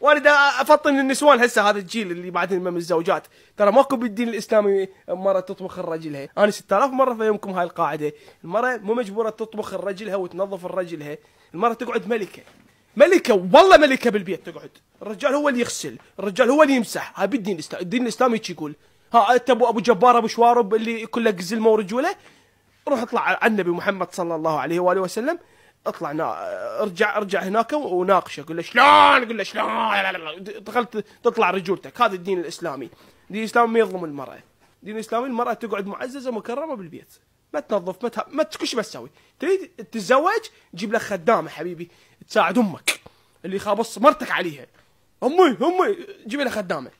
وانا افطن النسوان هسه هذا الجيل اللي بعدين من الزوجات ترى ماكو بالدين الاسلامي مره تطبخ رجلها انا 6000 مره في يومكم هاي القاعده المره مو مجبوره تطبخ رجلها وتنظف رجلها المره تقعد ملكه ملكه والله ملكه بالبيت تقعد الرجال هو اللي يغسل الرجال هو اللي يمسح هاي بالدين الاسلامي الدين الاسلامي ايش يقول ها انت ابو ابو جبار ابو شوارب اللي كله قزلمه ورجوله روح اطلع على النبي محمد صلى الله عليه واله وسلم اطلع نا... ارجع ارجع هناك وناقشه اقول له شلون اقول له شلون دخلت تطلع رجولتك هذا الدين الاسلامي الدين الاسلامي ما يظلم المراه الدين الاسلامي المراه تقعد معززه مكرمه بالبيت ما تنظف ما, ت... ما تكش ما تسوي تريد تتزوج جيب لك خدامه حبيبي تساعد امك اللي خابص مرتك عليها امي امي جيب لها خدامه